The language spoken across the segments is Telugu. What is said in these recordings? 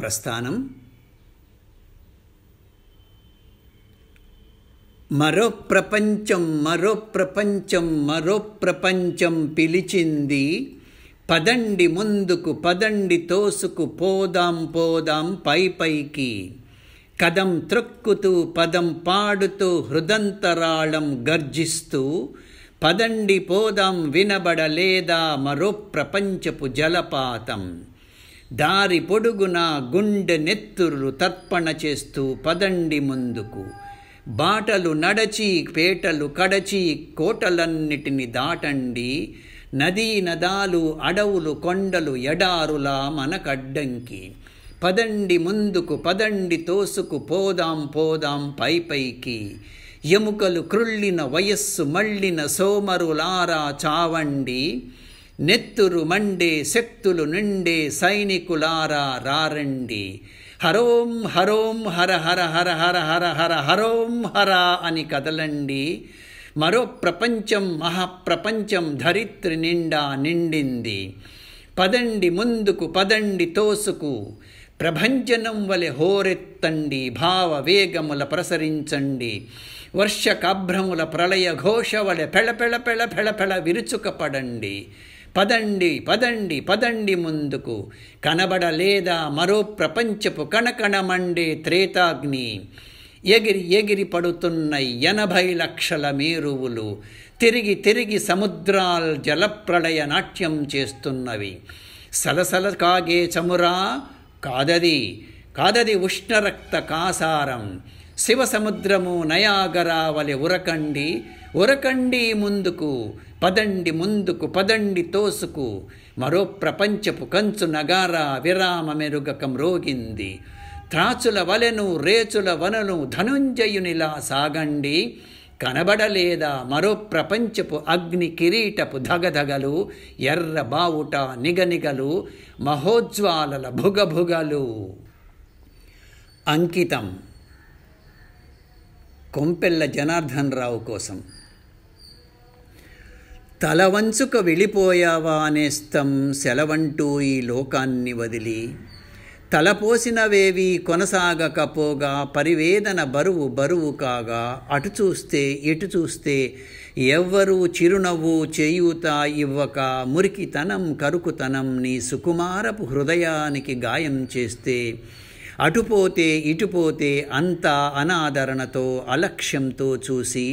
ప్రస్థానం మరో ప్రపంచం మరో ప్రపంచం మరో ప్రపంచం పిలిచింది పదండి ముందుకు పదండి తోసుకు పోదాం పోదాం పై పైకి కదం త్రొక్కుతూ పదం పాడుతూ హృదంతరాళం గర్జిస్తూ పదండి పోదాం వినబడలేదా మరో ప్రపంచపు జలపాతం దారి పొడుగున గుండె నెత్తురులు తర్పణ చేస్తూ పదండి ముందుకు బాటలు నడచి పేటలు కడచి కోటలన్నిటిని దాటండి నదీ నదాలు అడవులు కొండలు ఎడారులా మనకడ్డంకి పదండి ముందుకు పదండి తోసుకు పోదాం పోదాం పై పైకి ఎముకలు క్రుళ్ళిన వయస్సు మళ్ళిన సోమరులారా చావండి నెత్తురు మండే శక్తులు నిండే సైనికులారా రారండి హరోం హరోం హర హర హర హర హర హర హరోం హర అని కదలండి మరో ప్రపంచం మహాప్రపంచం ధరిత్రి నిండా నిండింది పదండి ముందుకు పదండి తోసుకు ప్రభంజనం వలె హోరెత్తండి భావ వేగముల ప్రసరించండి వర్షకాభ్రముల ప్రళయ ఘోష వలె పెళపెళ పెళ విరుచుకపడండి పదండి పదండి పదండి ముందుకు కనబడలేదా మరో ప్రపంచపు కణకణమండే త్రేతాగ్ని ఎగిరి ఎగిరి పడుతున్న ఎనభై లక్షల మేరువులు తిరిగి తిరిగి సముద్రాల్ జలప్రళయ నాట్యం చేస్తున్నవి సలసల కాగే చమురా కాదది కాదది ఉష్ణరక్త కాసారం శివ సముద్రము నయాగరావలి ఉరకండి ఉరకండి ముందుకు పదండి ముందుకు పదండి తోసుకు మరో ప్రపంచపు కంచు నగారా విరామ మెరుగకం రోగింది త్రాచుల వలెను రేచుల వనను ధనుంజయునిలా సాగండి కనబడలేదా మరో ప్రపంచపు అగ్ని కిరీటపు ధగధగలు ఎర్ర బావుట నిగనిగలు మహోజ్వాలల భుగభుగలు అంకితం కొంపెల్ల జనార్దన్ రావు కోసం తల వంచుక వెళ్ళిపోయావా అనేస్తం సెలవంటూ ఈ లోకాన్ని వదిలి తలపోసినవేవి కొనసాగకపోగా పరివేదన బరువు బరువు కాగా అటు చూస్తే ఇటు చూస్తే ఎవ్వరూ చిరునవ్వు చేయూత ఇవ్వక మురికితనం కరుకుతనం నీ సుకుమారపు హృదయానికి గాయం చేస్తే అటుపోతే ఇటుపోతే అంతా అనాదరణతో అలక్ష్యంతో చూసి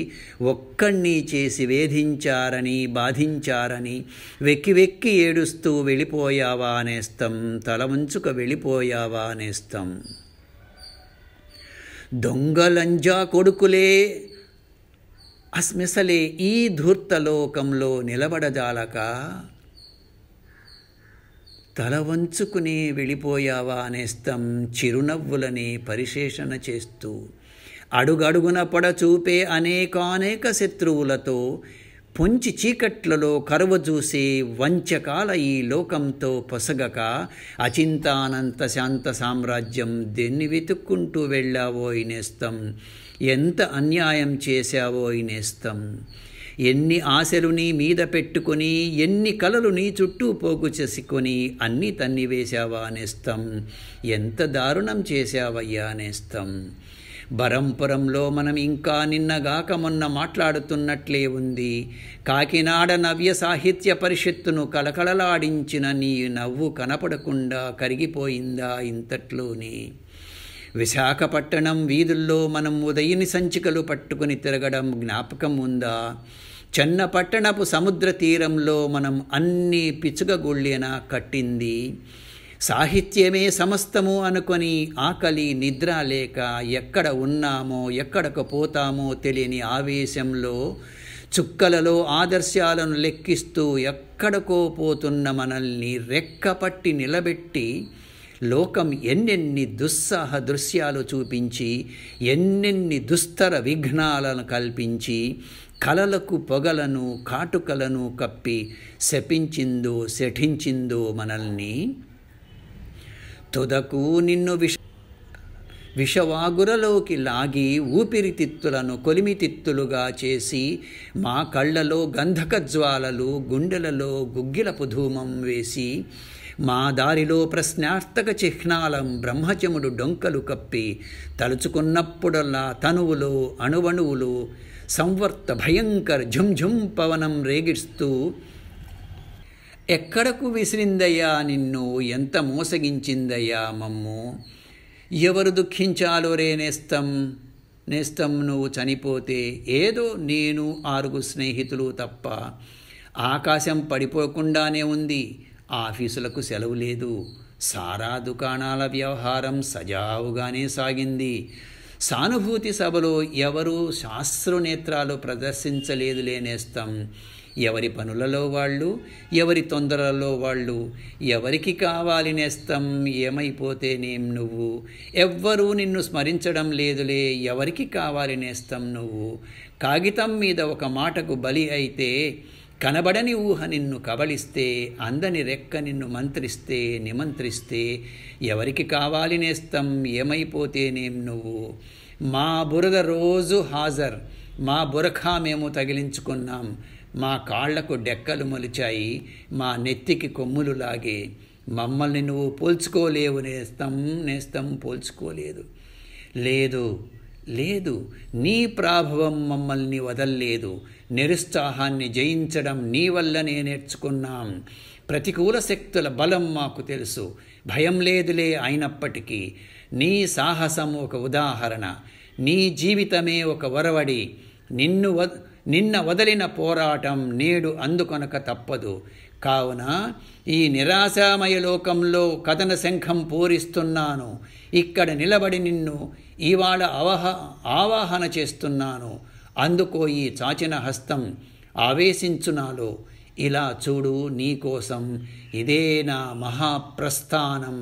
ఒక్కణ్ణి చేసి వేధించారని బాధించారని వెక్కి వెక్కి ఏడుస్తూ వెళ్ళిపోయావా అనేస్తాం తల ఉంచుక వెళ్ళిపోయావా అనేస్తాం దొంగలంజా కొడుకులే అస్మిసలే ఈ ధూర్తలోకంలో నిలబడజాలక తల వంచుకుని వెళ్ళిపోయావా అనేస్తం చిరునవ్వులని పరిశేషణ చేస్తూ అడుగడుగున పడచూపే అనేకానేక శత్రువులతో పొంచి చీకట్లలో కరువ చూసే వంచకాల ఈ లోకంతో పొసగక అచింతానంత శాంత సామ్రాజ్యం దెన్ని వెతుక్కుంటూ వెళ్ళావో ఇనేస్తం ఎంత అన్యాయం చేశావో ఇనేస్తం ఎన్ని ఆశలు నీ మీద పెట్టుకొని ఎన్ని కలలు నీ చుట్టూ పోగు చేసుకొని అన్నీ వేశావా అనేస్తం ఎంత దారుణం చేశావయ్యా అనేస్తం బరంపురంలో మనం ఇంకా నిన్నగాక మొన్న మాట్లాడుతున్నట్లే ఉంది కాకినాడ నవ్య సాహిత్య పరిషత్తును కలకలలాడించిన నీ నవ్వు కనపడకుండా కరిగిపోయిందా ఇంతట్లోనే విశాఖపట్టణం వీధుల్లో మనం ఉదయని సంచికలు పట్టుకుని తిరగడం జ్ఞాపకం ఉందా చెన్నపట్టణపు సముద్ర తీరంలో మనం అన్ని పిచ్చుకగుళ్ళెన కట్టింది సాహిత్యమే సమస్తము అనుకొని ఆకలి నిద్ర లేక ఎక్కడ ఉన్నామో ఎక్కడకు పోతామో తెలియని ఆవేశంలో చుక్కలలో ఆదర్శాలను లెక్కిస్తూ ఎక్కడకో పోతున్న మనల్ని రెక్కపట్టి నిలబెట్టి లోకం ఎన్నెన్ని దుస్సాహ దృశ్యాలు చూపించి ఎన్నెన్ని దుస్తర విఘ్నాలను కల్పించి కలలకు పొగలను కాటుకలను కప్పి శపించిందో శఠించిందో మనల్ని తుదకు నిన్ను విష విషవాగురలోకి లాగి ఊపిరితిత్తులను కొలిమితిత్తులుగా చేసి మా కళ్ళలో గంధక జ్వాలలు గుండెలలో గుగ్గిలపు ధూమం వేసి మా దారిలో ప్రశ్నార్థక చిహ్నాలం బ్రహ్మచముడు డొంకలు కప్పి తలుచుకున్నప్పుడల్లా తనువులు అణువణువులు సంవర్త భయంకర ఝుంఝుం పవనం రేగిస్తూ ఎక్కడకు విసిరిందయ్యా నిన్ను ఎంత మోసగించిందయ్యా మమ్ము ఎవరు దుఃఖించాలో రే నేస్తం నేస్తం నువ్వు చనిపోతే ఏదో నేను ఆరుగు స్నేహితులు తప్ప ఆకాశం పడిపోకుండానే ఉంది ఆఫీసులకు సెలవు లేదు సారా దుకాణాల వ్యవహారం సజావుగానే సాగింది సానుభూతి సభలో ఎవరూ శాస్త్రనేత్రాలు ప్రదర్శించలేదులే నేస్తం ఎవరి పనులలో వాళ్ళు ఎవరి తొందరలలో వాళ్ళు ఎవరికి కావాలి నేస్తం ఏమైపోతే నేం నువ్వు ఎవ్వరూ నిన్ను స్మరించడం లేదులే ఎవరికి కావాలి నేస్తం నువ్వు కాగితం మీద ఒక మాటకు బలి అయితే కనబడని ఊహ నిన్ను కబళిస్తే అందని రెక్క నిన్ను మంత్రిస్తే నిమంత్రిస్తే ఎవరికి కావాలి నేస్తం ఏమైపోతేనేం నువ్వు మా బురద రోజు హాజర్ మా బురఖా మేము తగిలించుకున్నాం మా కాళ్లకు డెక్కలు మొలిచాయి మా నెత్తికి కొమ్ములు లాగే మమ్మల్ని నువ్వు పోల్చుకోలేవు నేస్తం నేస్తం పోల్చుకోలేదు లేదు లేదు నీ ప్రాభవం మమ్మల్ని వదల్లేదు నిరుత్సాహాన్ని జయించడం నీ వల్లనే నేర్చుకున్నాం ప్రతికూల శక్తుల బలం మాకు తెలుసు భయం లేదులే అయినప్పటికీ నీ సాహసం ఒక ఉదాహరణ నీ జీవితమే ఒక వరవడి నిన్ను నిన్న వదిలిన పోరాటం నేడు అందుకొనక తప్పదు కావున ఈ నిరాశామయ లోకంలో కథన శంఖం పూరిస్తున్నాను ఇక్కడ నిలబడి నిన్ను ఇవాళ అవహ ఆవాహన చేస్తున్నాను అందుకో ఈ చాచిన హస్తం ఆవేశించునాలో ఇలా చూడు నీకోసం ఇదే నా మహాప్రస్థానం